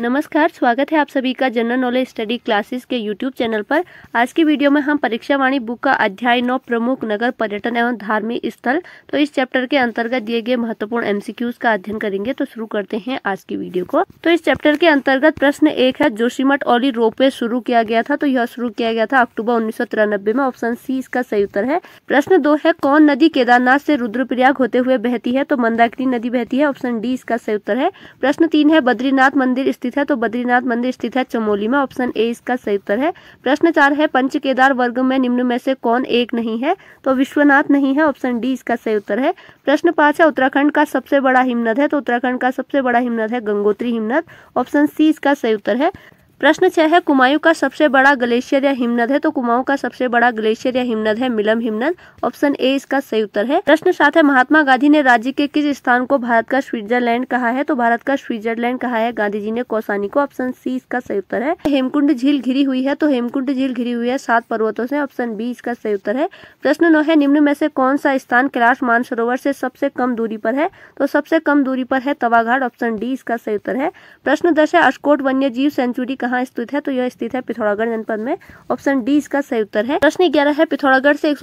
नमस्कार स्वागत है आप सभी का जनरल नॉलेज स्टडी क्लासेस के यूट्यूब चैनल पर आज की वीडियो में हम परीक्षा वाणी बुक का अध्याय नौ प्रमुख नगर पर्यटन एवं धार्मिक स्थल तो इस चैप्टर के अंतर्गत दिए गए महत्वपूर्ण एमसीक्यूज का अध्ययन करेंगे तो शुरू करते हैं आज की वीडियो को तो इस चैप्टर के अंतर्गत प्रश्न एक है जोशीमठ ओली रोपवे शुरू किया गया था तो यह शुरू किया गया था अक्टूबर उन्नीस में ऑप्शन सी इसका सही उत्तर है प्रश्न दो है कौन नदी केदारनाथ से रुद्रप्रयाग होते हुए बहती है तो मंदाकिनी नदी बहती है ऑप्शन डी इसका सही उत्तर है प्रश्न तीन है बद्रीनाथ मंदिर स्थित स्थित है तो बद्रीनाथ मंदिर स्थित है चमोली में ऑप्शन ए इसका सही उत्तर है प्रश्न चार है पंच केदार वर्ग में निम्न में से कौन एक नहीं है तो विश्वनाथ नहीं है ऑप्शन डी इसका सही उत्तर है प्रश्न पाँच है उत्तराखंड का सबसे बड़ा हिमनद है तो उत्तराखंड का सबसे बड़ा हिमनद है गंगोत्री हिमनद ऑप्शन सी इसका सही उत्तर है प्रश्न छह है कुमायूं का सबसे बड़ा ग्लेशियर या हिमनद है तो कुमाऊं का सबसे बड़ा ग्लेशियर या हिमनद है मिलम हिमनद ऑप्शन ए इसका सही उत्तर है प्रश्न सात है महात्मा गांधी ने राज्य के किस स्थान को भारत का स्विट्जरलैंड कहा है तो भारत का स्विट्जरलैंड कहा है गांधी जी ने कौसानी को ऑप्शन सी इसका सही उत्तर है हेमकुंड झील घिरी हुई है तो हेमकुंड झील घिरी हुई है सात पर्वतों से ऑप्शन बी इसका सही उत्तर है प्रश्न नौ है निम्न में से कौन सा स्थान कैलाश मानसरोवर से सबसे कम दूरी पर है तो सबसे कम दूरी पर है तवाघाट ऑप्शन डी इसका सही उत्तर है प्रश्न दस है अस्कोट वन्य जीव सेंचुरी कहाँ स्थित है तो यह स्थित है पिथौरागढ़ जनपद में ऑप्शन डी इसका सही उत्तर है प्रश्न ग्यारह है पिथौरागढ़ से एक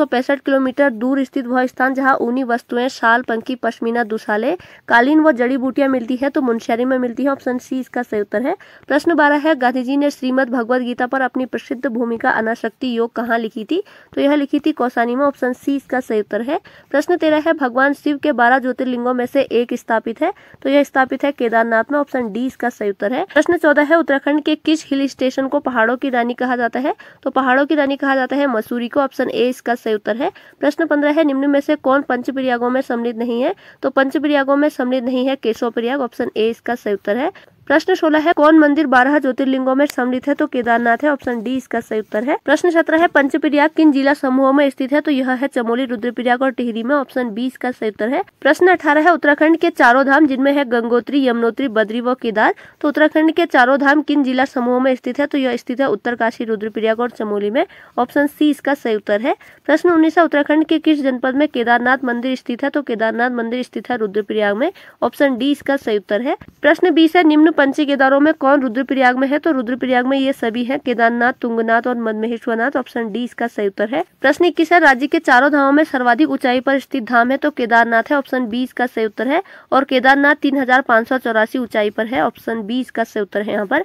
किलोमीटर दूर स्थित वह स्थान जहाँ ऊनी वस्तुएं शाल पंखी पश्मीना दुशाले कालीन व जड़ी बूटियां मिलती है तो मुंशहरी में मिलती है ऑप्शन सी इसका सही उत्तर है प्रश्न बारह है गांधी जी ने श्रीमद भगवद गीता पर अपनी प्रसिद्ध भूमिका अनाशक्ति योग कहाँ लिखी थी तो यह लिखी थी कौसानी में ऑप्शन सी इसका सही उत्तर है प्रश्न तेरह है भगवान शिव के बारह ज्योतिर्लिंगों में से एक स्थापित है तो यह स्थापित है केदारनाथ में ऑप्शन डी इसका सही उत्तर है प्रश्न चौदह है उत्तराखंड के किस किस हिल स्टेशन को पहाड़ों की रानी कहा जाता है तो पहाड़ों की रानी कहा जाता है मसूरी को ऑप्शन ए इसका सही उत्तर है प्रश्न पंद्रह है निम्न में से कौन पंचप्रयागों में सम्मिलित नहीं है तो पंचप्रयागों में सम्मिलित नहीं है केशव प्रयाग ऑप्शन ए इसका सही उत्तर है प्रश्न सोलह है कौन मंदिर बारह ज्योतिर्लिंगों में सम्मिलित है तो केदारनाथ है ऑप्शन डी इसका सही उत्तर है प्रश्न सत्रह है पंचप्रिया किन जिला समूहों में स्थित है तो यह है चमोली रुद्रप्रयाग और टिहरी में ऑप्शन बी इसका सही उत्तर है प्रश्न अठारह है उत्तराखंड के चारों धाम जिनमें है गंगोत्री यमुनोत्री बद्री व केदार तो उत्तराखंड के चारों धाम किन जिला समूहों में स्थित है तो यह स्थित है उत्तरकाशी रुद्रप्रयाग और चमोली में ऑप्शन सी इसका सही उत्तर है प्रश्न उन्नीस है उत्तराखंड के किस जनपद में केदारनाथ मंदिर स्थित है तो केदारनाथ मंदिर स्थित है रुद्रप्रयाग में ऑप्शन डी इसका सही उत्तर है प्रश्न बीस है निम्न पंची केदारों में कौन रुद्रप्रयाग में है तो रुद्रप्रयाग में ये सभी हैं केदारनाथ तुंगनाथ और मदमहेश्वरनाथ ऑप्शन डी इसका सही उत्तर है प्रश्न इक्कीस है राज्य के चारों धामों में सर्वाधिक ऊंचाई पर स्थित धाम है तो केदारनाथ है ऑप्शन बी इसका सही उत्तर है और केदारनाथ तीन ऊंचाई पर है ऑप्शन बी इसका सही उत्तर है यहाँ पर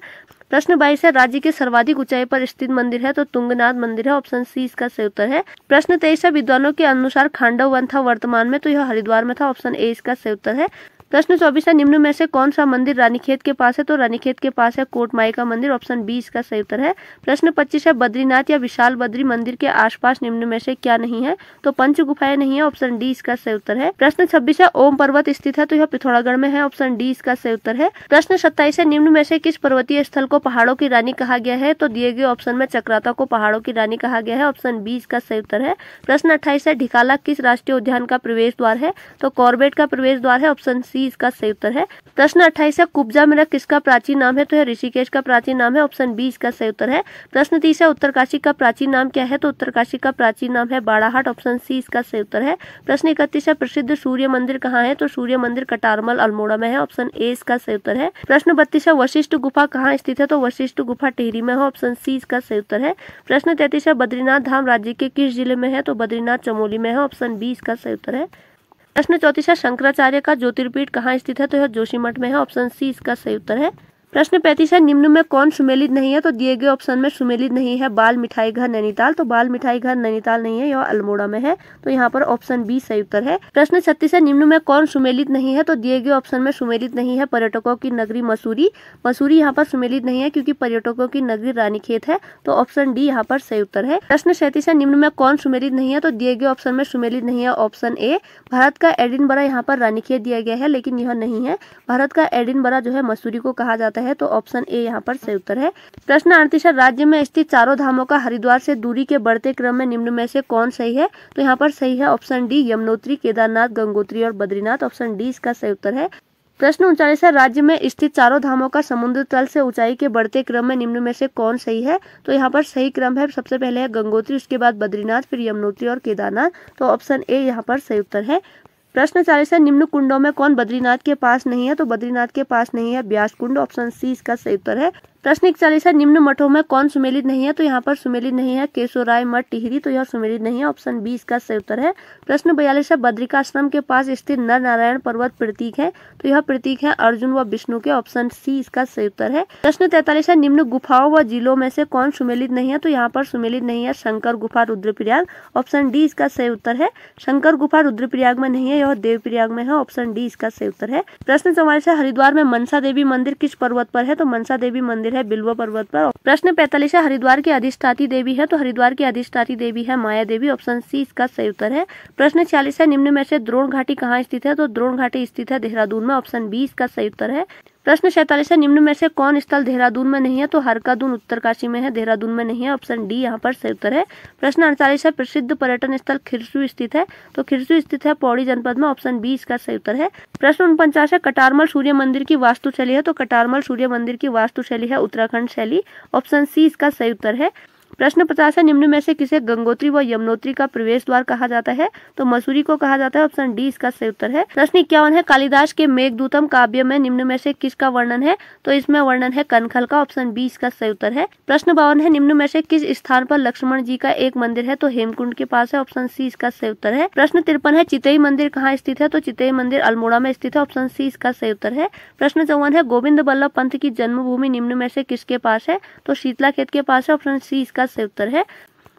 प्रश्न बाईस है राज्य के सर्वाधिक ऊंचाई पर स्थित मंदिर है तो तुंगनाथ मंदिर है ऑप्शन सी इसका सही उत्तर है प्रश्न तेईस है विद्वानों के अनुसार खांडव वन था वर्तमान में तो यह हरिद्वार में था ऑप्शन ए इसका सही उत्तर है प्रश्न चौबीस है निम्न में से कौन सा मंदिर रानीखेत के पास है तो रानीखेत के पास है कोट माई का मंदिर ऑप्शन बी इसका सही उत्तर है प्रश्न पच्चीस है बद्रीनाथ या विशाल बद्री मंदिर के आसपास निम्न में से क्या नहीं है तो पंच गुफाएं नहीं है ऑप्शन डी इसका सही उत्तर है प्रश्न छब्बीस है ओम पर्वत स्थित है तो यह पिथौरागढ़ में है ऑप्शन डी इसका सही उत्तर है प्रश्न सत्ताईस है निम्न में से किस पर्वतीय स्थल को पहाड़ों की रानी कहा गया है तो दिए गए ऑप्शन में चक्राता को पहाड़ों की रानी कहा गया है ऑप्शन बी इसका सही उत्तर है प्रश्न अट्ठाईस है ढिकाला किस राष्ट्रीय उद्यान का प्रवेश द्वार है तो कॉर्बेट का प्रवेश द्वार है ऑप्शन सी सी इसका सही उत्तर है प्रश्न अट्ठाईस है कुब्जा मेरा किसका प्राचीन नाम है तो है ऋषिकेश का प्राचीन नाम है ऑप्शन बी इसका सही उत्तर है प्रश्न तीस है उत्तरकाशी का प्राचीन नाम क्या है तो उत्तरकाशी का प्राचीन नाम है बाड़ाहाट ऑप्शन सी इसका सही उत्तर है प्रश्न इकतीस है प्रसिद्ध सूर्य मंदिर कहाँ है तो सूर्य मंदिर कटारमल अल्मोड़ा में है ऑप्शन ए इसका सही उत्तर है प्रश्न बत्तीस है वशिष्ठ गुफा कहाँ स्थित है तो वशिष्ठ गुफा टिहरी में है ऑप्शन सी इसका सही उत्तर है प्रश्न तैतीस है बद्रीनाथ धाम राज्य के किस जिले में है तो बद्रीनाथ चमोली में है ऑप्शन बी इसका सही उत्तर है प्रश्न चौतीस है शंकराचार्य का ज्योतिर्पीठ कहाँ स्थित है तो यह जोशीमठ में है ऑप्शन सी इसका सही उत्तर है प्रश्न पैंतीस है निम्न में कौन सुमेलित नहीं है तो दिए गए ऑप्शन में सुमेलित नहीं है बाल मिठाई घर नैनीताल तो बाल मिठाई घर नैनीताल नहीं है यह अल्मोड़ा में है तो यहाँ पर ऑप्शन बी सही उत्तर है प्रश्न छत्तीस है निम्न में कौन सुमेलित नहीं है तो दिए गए ऑप्शन में सुमेलित नहीं है पर्यटकों की नगरी मसूरी मसूरी यहाँ पर सुमेलित नहीं है क्योंकि पर्यटकों की नगरी रानीखेत है तो ऑप्शन डी यहाँ पर सही उत्तर है प्रश्न सैंतीस है निम्न में कौन सुमेलित नहीं है तो दिए गए ऑप्शन में सुमेलित नहीं है ऑप्शन ए भारत का बरा यहाँ पर रानीखेत दिया गया है लेकिन यह नहीं है भारत का एडिन जो है मसूरी को कहा जाता है जाता है तो ऑप्शन ए यहाँ पर सही उत्तर है प्रश्न अड़तीस राज्य में स्थित चारों धामों का हरिद्वार से दूरी के बढ़ते क्रम में निम्न में से कौन सही है तो यहाँ पर सही है ऑप्शन डी यमुनोत्री केदारनाथ गंगोत्री और बद्रीनाथ ऑप्शन डी इसका सही उत्तर है प्रश्न उनचालीस है राज्य में स्थित चारों धामों का समुद्र तल से ऊंचाई के बढ़ते क्रम में निम्न में से कौन सही है तो यहाँ पर सही क्रम है सबसे पहले है गंगोत्री उसके बाद बद्रीनाथ फिर यमुनोत्री और केदारनाथ तो ऑप्शन ए यहाँ पर सही उत्तर है प्रश्न चालीस है निम्न कुंडों में कौन बद्रीनाथ के पास नहीं है तो बद्रीनाथ के पास नहीं है ब्यास कुंड ऑप्शन सी इसका सही उत्तर है प्रश्न इकतालीस है निम्न मठों में कौन सुमेलित नहीं है तो यहाँ पर सुमेलित नहीं है राय मठ टिहरी तो यह सुमेलित नहीं है ऑप्शन बी इसका सही उत्तर है प्रश्न बयालीस है बद्रिकाश्रम के पास स्थित नर नारायण पर्वत प्रतीक है तो यह प्रतीक है अर्जुन व विष्णु के ऑप्शन सी इसका सही उत्तर है प्रश्न तैतालीस है निम्न गुफाओं व जिलों में से कौन सुमेलित नहीं है तो यहाँ पर सुमेलित नहीं है शंकर गुफा रुद्रप्रयाग ऑप्शन डी इसका सही उत्तर है शंकर गुफा रुद्रप्रयाग में नहीं है यह देवप्रयाग में है ऑप्शन डी इसका सही उत्तर है प्रश्न चौवालीस है हरिद्वार में मनसा देवी मंदिर किस पर्वत पर है तो मनसा देवी मंदिर मंदिर है बिल्वा पर्वत पर प्रश्न पैंतालीस है हरिद्वार की अधिष्ठाती देवी है तो हरिद्वार की अधिष्ठाती देवी है माया देवी ऑप्शन सी इसका सही उत्तर है प्रश्न छियालीस है निम्न में से द्रोण घाटी कहाँ स्थित है तो द्रोण घाटी स्थित है देहरादून में ऑप्शन बी इसका सही उत्तर है प्रश्न सैतालीस है निम्न में से कौन स्थल देहरादून में नहीं है तो हरकादून उत्तरकाशी में है देहरादून में नहीं है ऑप्शन डी यहाँ पर सही उत्तर है प्रश्न अड़तालीस है प्रसिद्ध पर्यटन स्थल खिरसू स्थित है तो खिरसू स्थित है पौड़ी जनपद में ऑप्शन बी इसका सही उत्तर है प्रश्न उनपचास है कटारमल सूर्य मंदिर की वास्तुशैली है तो कटारमल सूर्य मंदिर की वास्तुशैली है उत्तराखंड शैली ऑप्शन सी इसका सही उत्तर है प्रश्न पचास है निम्न में से किसे गंगोत्री व यमुनोत्री का प्रवेश द्वार कहा जाता है तो मसूरी को कहा जाता है ऑप्शन डी इसका सही उत्तर है प्रश्न इक्यावन है कालिदास के मेघदूतम काव्य में निम्न में से किसका वर्णन है तो इसमें वर्णन है कनखल का ऑप्शन बी इसका सही उत्तर है प्रश्न बावन है निम्न में से किस स्थान पर लक्ष्मण जी का एक मंदिर है तो हेमकुंड के पास है ऑप्शन सी इसका सही उत्तर है प्रश्न तिरपन है चितई मंदिर कहाँ स्थित है तो चितई मंदिर अल्मोड़ा में स्थित है ऑप्शन सी इसका सही उत्तर है प्रश्न चौवन है गोविंद बल्लभ पंथ की जन्मभूमि निम्न में से किसके पास है तो शीतला खेत के पास है ऑप्शन सी इसका से उत्तर है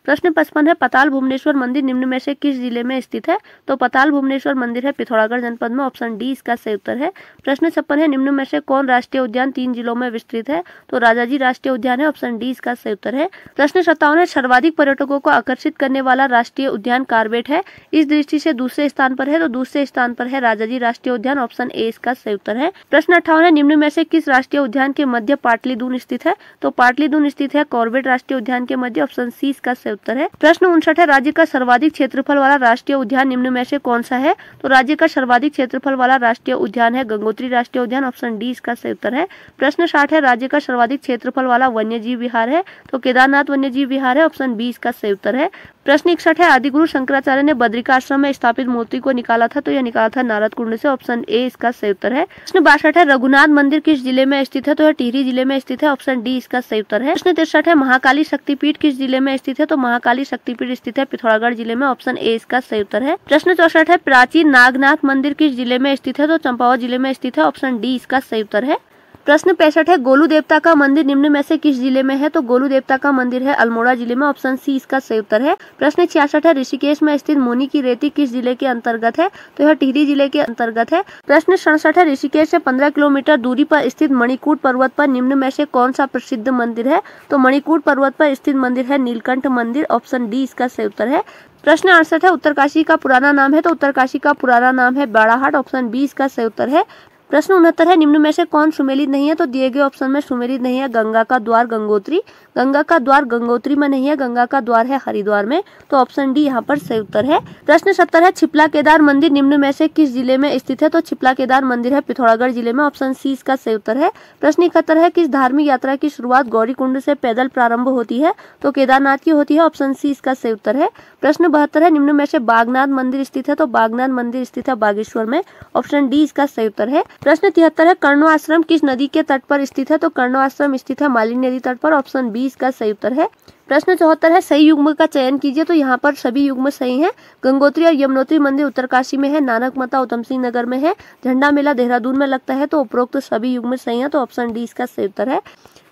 प्रश्न पचपन है पताल भुवनेश्वर मंदिर निम्न में से किस जिले में स्थित है तो पताल भुवनेश्वर मंदिर है पिथौरागढ़ जनपद में ऑप्शन डी इसका सही उत्तर है प्रश्न छप्पन है निम्न में से कौन राष्ट्रीय उद्यान तीन जिलों में विस्तृत है तो राजाजी राष्ट्रीय उद्यान है ऑप्शन डी इसका सही उत्तर है प्रश्न सत्तावन है सर्वाधिक पर्यटकों को आकर्षित करने वाला राष्ट्रीय उद्यान कार्बेट है इस दृष्टि से दूसरे स्थान पर है तो दूसरे स्थान पर है राजाजी राष्ट्रीय उद्यान ऑप्शन ए इसका सही उत्तर है प्रश्न अठावन है निम्न में से किस राष्ट्रीय उद्यान के मध्य पाटलीदून स्थित है तो पाटलीदून स्थित है कॉर्बेट राष्ट्रीय उद्यान के मध्य ऑप्शन सी इसका सही उत्तर है प्रश्न उनसठ है राज्य का सर्वाधिक क्षेत्रफल वाला राष्ट्रीय उद्यान निम्न में से कौन सा है तो राज्य का सर्वाधिक क्षेत्रफल वाला राष्ट्रीय उद्यान है गंगोत्री राष्ट्रीय उद्यान ऑप्शन डी इसका सही उत्तर है प्रश्न साठ है राज्य का सर्वाधिक क्षेत्रफल वाला वन्य जीव विहार है तो केदारनाथ वन्य जीव विहार है ऑप्शन बी इसका सही उत्तर है प्रश्न इकसठ है आदिगुरु शंकराचार्य ने बद्रिकाश्रम में स्थापित मूर्ति को निकाला था तो यह निकाला था नारद कुंड से ऑप्शन ए इसका सही उत्तर है प्रश्न बासठ है रघुनाथ मंदिर किस जिले में स्थित है तो यह टिहरी जिले में स्थित है ऑप्शन डी इसका सही उत्तर है प्रश्न तिरसठ है महाकाली शक्तिपीठ किस जिले में स्थित है तो महाकाली शक्तिपीठ स्थित है पिथौरागढ़ जिले में ऑप्शन ए इसका सही उत्तर है प्रश्न चौसठ है प्राचीन नागनाथ मंदिर किस जिले में स्थित है तो चंपावत जिले में स्थित है ऑप्शन डी इसका सही उत्तर है प्रश्न पैंसठ है गोलू देवता का मंदिर निम्न में से किस जिले में है तो गोलू देवता का मंदिर है अल्मोड़ा जिले में ऑप्शन सी इसका सही उत्तर है प्रश्न छियासठ है ऋषिकेश में स्थित मोनी की रेती किस जिले के अंतर्गत है तो यह टिहरी जिले के अंतर्गत है प्रश्न सड़सठ है ऋषिकेश से पंद्रह किलोमीटर दूरी पर स्थित मणिकूट पर्वत पर निम्न में से कौन सा प्रसिद्ध मंदिर है तो मणिकूट पर्वत पर स्थित मंदिर है नीलकंठ मंदिर ऑप्शन डी इसका सही उत्तर है प्रश्न अड़सठ है उत्तरकाशी का पुराना नाम है तो उत्तरकाशी का पुराना नाम है बाड़ाहाट ऑप्शन बी इसका सही उत्तर है प्रश्न उनहत्तर है निम्न में से कौन सुमेलित नहीं है तो दिए गए ऑप्शन में सुमेलित नहीं है गंगा का द्वार गंगोत्री गंगा का द्वार गंगोत्री में नहीं है गंगा का द्वार है हरिद्वार में तो ऑप्शन डी यहाँ पर सही उत्तर है प्रश्न सत्तर है छिपला केदार मंदिर निम्न में से किस जिले में स्थित है तो छिपला केदार मंदिर है पिथौरागढ़ जिले में ऑप्शन सी इसका सही उत्तर है प्रश्न इकहत्तर है किस धार्मिक यात्रा की शुरुआत कुंड से पैदल प्रारंभ होती है तो केदारनाथ की होती है ऑप्शन सी इसका सही उत्तर है प्रश्न बहत्तर है निम्न में से बागनाथ मंदिर स्थित है तो बागनाथ मंदिर स्थित है बागेश्वर में ऑप्शन डी इसका सही उत्तर है प्रश्न तिहत्तर है कर्ण आश्रम किस नदी के तट पर स्थित है तो कर्ण आश्रम स्थित है मालिनी नदी तट पर ऑप्शन बी इसका सही उत्तर है प्रश्न चौहत्तर है सही युग्म का चयन कीजिए तो यहाँ पर सभी युग्म सही हैं गंगोत्री और यमुनोत्री मंदिर उत्तरकाशी में है नानक माता उधम सिंह नगर में है झंडा मेला देहरादून में लगता है तो उपरोक्त सभी युग्म सही है तो ऑप्शन डी इसका सही उत्तर है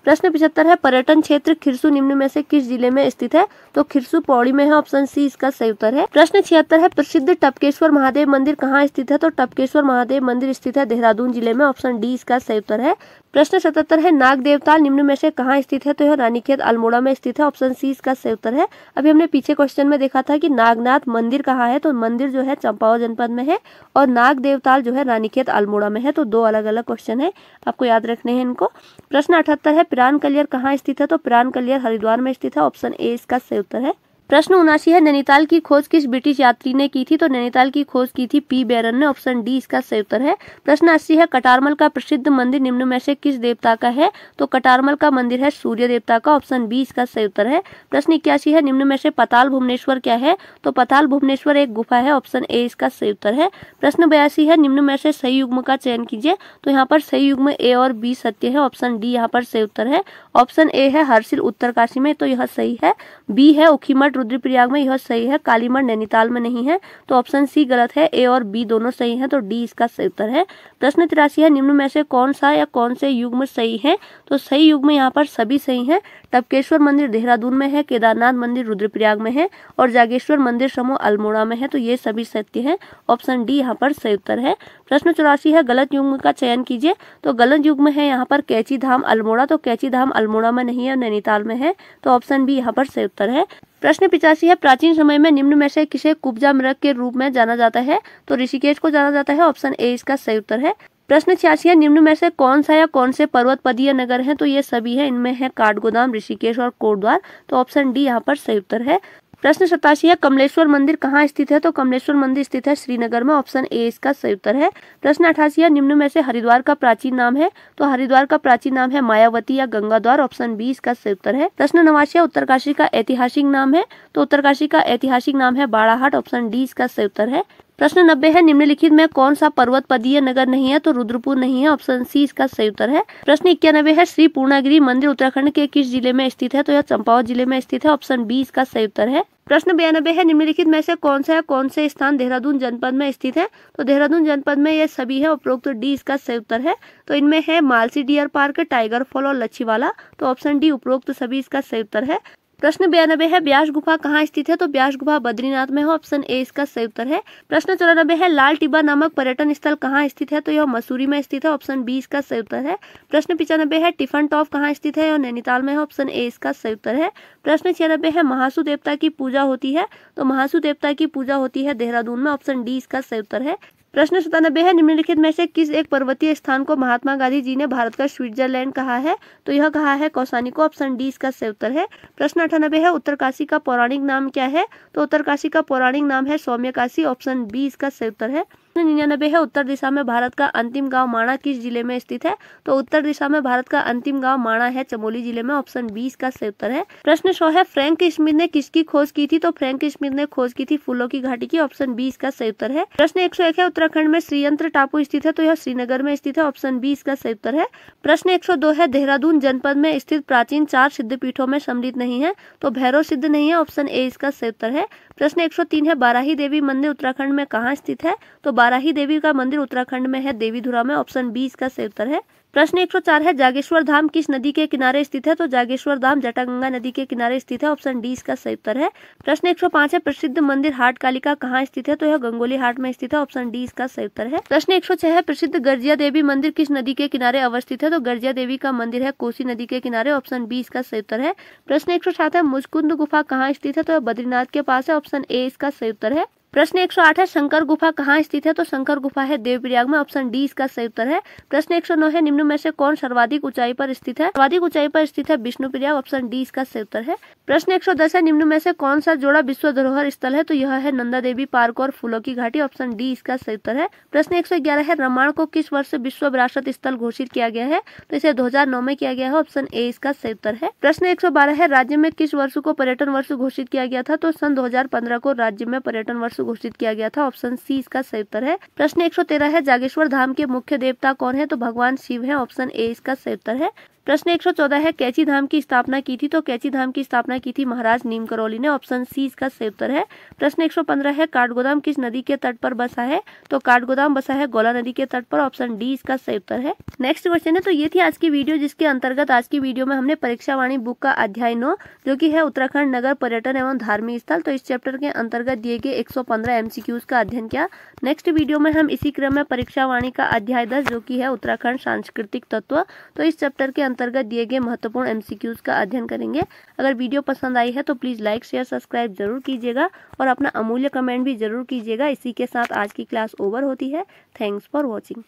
प्रश्न पिछहत्तर है पर्यटन क्षेत्र खिरसू निम्न में से किस जिले में स्थित है तो खिरसू पौड़ी में है ऑप्शन सी इसका सही उत्तर है प्रश्न छिहत्तर है प्रसिद्ध टपकेश्वर महादेव मंदिर कहाँ स्थित है तो टपकेश्वर महादेव मंदिर स्थित है देहरादून जिले में ऑप्शन डी इसका सही उत्तर है प्रश्न सतहत्तर है नाग देवता निम्न में से कहाँ स्थित है तो यह रानीखेत अल्मोड़ा में स्थित है ऑप्शन सी इसका सही उत्तर है अभी हमने पीछे क्वेश्चन में देखा था कि नागनाथ मंदिर कहाँ है तो मंदिर जो है चंपावत जनपद में है और नाग देवताल जो है रानीखेत अल्मोड़ा में है तो दो अलग अलग क्वेश्चन है आपको याद रखने हैं इनको प्रश्न अठहत्तर है पिरान कलियर कहाँ स्थित है तो पिरान कलियर हरिद्वार में स्थित है ऑप्शन ए इसका सही उत्तर है प्रश्न उनासी है नैनीताल की खोज किस ब्रिटिश यात्री ने की थी तो नैनीताल की खोज की थी पी बैरन ने ऑप्शन डी इसका सही उत्तर है प्रश्न अस्सी है कटारमल का प्रसिद्ध मंदिर निम्न में से किस देवता का है तो कटारमल का मंदिर है सूर्य देवता का ऑप्शन बी इसका सही उत्तर है प्रश्न इक्यासी है निम्न में से पताल भुवनेश्वर क्या है तो पताल भुवनेश्वर एक गुफा है ऑप्शन ए इसका सही उत्तर है प्रश्न बयासी है निम्न में से सही युग्म का चयन कीजिए तो यहाँ पर सही युग्म ए और बी सत्य है ऑप्शन डी यहाँ पर सही उत्तर है ऑप्शन ए है हर्षिल उत्तरकाशी में तो यह सही है बी है उखीमठ रुद्रप्रयाग में यह सही है कालीमर नैनीताल में नहीं है तो ऑप्शन सी गलत है ए और बी दोनों सही है तो डी इसका सही उत्तर है प्रश्न तिरासी है निम्न में से कौन सा या कौन से युग में सही है तो सही युग में यहाँ पर सभी सही है टपकेश्वर मंदिर देहरादून में है केदारनाथ मंदिर रुद्रप्रयाग में है और जागेश्वर मंदिर समूह अल्मोड़ा में है तो ये सभी सत्य है ऑप्शन डी यहाँ पर सही उत्तर है प्रश्न चौरासी है गलत युग का चयन कीजिए तो गलत युग में है यहाँ पर कैची धाम अल्मोड़ा तो कैची धाम अल्मोड़ा में नहीं है नैनीताल में है तो ऑप्शन बी यहाँ पर सही उत्तर है प्रश्न पिचासी है प्राचीन समय में निम्न में से किसे कुब्जा मृग के रूप में जाना जाता है तो ऋषिकेश को जाना जाता है ऑप्शन ए इसका सही उत्तर है प्रश्न छियासी है निम्न में से कौन सा या कौन से पर्वत पदीय नगर है तो ये सभी है इनमें है काठगोदाम ऋषिकेश और कोटद्वार तो ऑप्शन डी यहाँ पर सही उत्तर है प्रश्न सतासी है कमलेश्वर मंदिर कहाँ स्थित है तो कमलेश्वर मंदिर स्थित है श्रीनगर में ऑप्शन ए इसका सही उत्तर है प्रश्न अठासी है निम्न में से हरिद्वार का प्राचीन नाम है तो हरिद्वार का प्राचीन नाम है मायावती या गंगा द्वार ऑप्शन बी इसका सही उत्तर है प्रश्न नवासी है उत्तरकाशी का ऐतिहासिक नाम है तो उत्तरकाशी का ऐतिहासिक नाम है बाड़ाहाट ऑप्शन डी इसका सही उत्तर है प्रश्न नब्बे है निम्नलिखित में कौन सा पर्वत पदीय नगर नहीं है तो रुद्रपुर नहीं है ऑप्शन सी इसका सही उत्तर है प्रश्न इक्यानबे है श्री पूर्णागिरी मंदिर उत्तराखंड के किस जिले में स्थित है तो यह चंपावत जिले में स्थित है ऑप्शन बी इसका सही उत्तर है प्रश्न बयानबे है निम्नलिखित में से कौन सा है कौन से स्थान देहरादून जनपद में स्थित है तो देहरादून जनपद में ये सभी है उपरोक्त तो डी इसका सही उत्तर है तो इनमें है Malsi deer park tiger fall और लच्छीवाला तो ऑप्शन डी उपरोक्त तो सभी इसका सही उत्तर है प्रश्न बयानबे है ब्यास गुफा कहाँ स्थित है तो ब्यास गुफा बद्रीनाथ में हो ऑप्शन ए इसका सही उत्तर है प्रश्न चौरानबे है लाल टिब्बा नामक पर्यटन स्थल कहाँ स्थित है तो यह मसूरी में स्थित है ऑप्शन बी इसका सही उत्तर है प्रश्न पिचानबे है टिफन टॉप कहाँ स्थित है और नैनीताल में हो ऑप्शन ए इसका सही उत्तर है प्रश्न छियानबे है महासु देवता की पूजा होती है तो महासु देवता की पूजा होती है देहरादून में ऑप्शन डी इसका सही उत्तर है प्रश्न सतानबे है निम्नलिखित में से किस एक पर्वतीय स्थान को महात्मा गांधी जी ने भारत का स्विट्जरलैंड कहा है तो यह कहा है कौसानी को ऑप्शन डी इसका सही उत्तर है प्रश्न अठानबे है उत्तरकाशी का पौराणिक नाम क्या है तो उत्तरकाशी का पौराणिक नाम है सौम्य काशी ऑप्शन बी इसका सही उत्तर है प्रश्न निन्यानबे है उत्तर दिशा में भारत का अंतिम गांव माणा किस जिले में स्थित है तो उत्तर दिशा में भारत का अंतिम गांव माणा है चमोली जिले में ऑप्शन बी इसका सही उत्तर है प्रश्न सौ है फ्रैंक स्मिथ ने किसकी खोज की थी तो फ्रैंक स्मिथ ने खोज की थी फूलों की घाटी की ऑप्शन बी इसका सही उत्तर है प्रश्न एक है उत्तराखंड में श्रीयंत्र टापू स्थित है तो यह श्रीनगर में स्थित है ऑप्शन बी इसका सही उत्तर है प्रश्न एक है देहरादून जनपद में स्थित प्राचीन चार सिद्ध पीठों में सम्मिलित नहीं है तो भैरव सिद्ध नहीं है ऑप्शन ए इसका सही उत्तर है प्रश्न एक है बाराही देवी मंदिर उत्तराखंड में कहाँ स्थित है तो बारह बाराही देवी का मंदिर उत्तराखंड में है देवीधुरा में ऑप्शन बी इसका सही उत्तर है प्रश्न 104 है जागेश्वर धाम किस नदी के किनारे स्थित है तो जागेश्वर धाम जटागंगा नदी के किनारे स्थित है ऑप्शन डी इसका सही उत्तर है प्रश्न 105 है प्रसिद्ध मंदिर हाट कालिका कहाँ स्थित है तो यह गंगोली हाट में स्थित है ऑप्शन डी इसका सही उत्तर है प्रश्न 106 है प्रसिद्ध गर्जिया देवी मंदिर किस नदी के किनारे अवस्थित है तो गर्जिया देवी का मंदिर है कोसी नदी के किनारे ऑप्शन बी इसका सही उत्तर है प्रश्न एक है मुजकुंद गुफा कहाँ स्थित है तो यह बद्रीनाथ के पास है ऑप्शन ए इसका सही उत्तर है प्रश्न एक सौ आठ है शंकर गुफा कहाँ स्थित है तो शंकर गुफा है देवप्रयाग में ऑप्शन डी इसका सही उत्तर है प्रश्न एक सौ नौ है निम्न में से कौन सर्वाधिक ऊंचाई पर स्थित है सर्वाधिक ऊंचाई पर स्थित है विष्णुप्रयाग ऑप्शन डी इसका सही उत्तर है प्रश्न एक सौ दस है निम्न में से कौन सा जोड़ा विश्व धरोहर स्थल है तो यह है नंदा देवी पार्क और फूलों की घाटी ऑप्शन डी इसका सही उत्तर है प्रश्न एक सौ ग्यारह है रमाण को किस वर्ष विश्व विरासत स्थल घोषित किया गया है तो इसे दो हजार नौ में किया गया है ऑप्शन ए इसका सही उत्तर है प्रश्न एक सौ बारह है राज्य में किस वर्ष को पर्यटन वर्ष घोषित किया गया था तो सन दो हजार पंद्रह को राज्य में पर्यटन वर्ष घोषित किया गया था ऑप्शन सी इसका सही उत्तर है प्रश्न 113 है जागेश्वर धाम के मुख्य देवता कौन है तो भगवान शिव है ऑप्शन ए इसका सही उत्तर है प्रश्न 114 है कैची धाम की स्थापना की थी तो कैची धाम की स्थापना की थी महाराज नीम करौली ने ऑप्शन सी इसका सही उत्तर है प्रश्न 115 है काठगोदाम किस नदी के तट पर बसा है तो काठगोदाम बसा है गोला नदी के तट पर ऑप्शन डी इसका सही उत्तर है नेक्स्ट क्वेश्चन है तो ये थी आज की वीडियो जिसके अंतर्गत आज की वीडियो में हमने परीक्षा वाणी बुक का अध्याय नौ जो की है उत्तराखंड नगर पर्यटन एवं धार्मिक स्थल तो इस चैप्टर के अंतर्गत दिए गए एक सौ का अध्ययन किया नेक्स्ट वीडियो में हम इसी क्रम में परीक्षा वाणी का अध्याय दस जो की है उत्तराखंड सांस्कृतिक तत्व तो इस चैप्टर के अंतर्गत अंतर्गत दिए गए महत्वपूर्ण एमसीक्यूज का अध्ययन करेंगे अगर वीडियो पसंद आई है तो प्लीज़ लाइक शेयर सब्सक्राइब जरूर कीजिएगा और अपना अमूल्य कमेंट भी जरूर कीजिएगा इसी के साथ आज की क्लास ओवर होती है थैंक्स फॉर वॉचिंग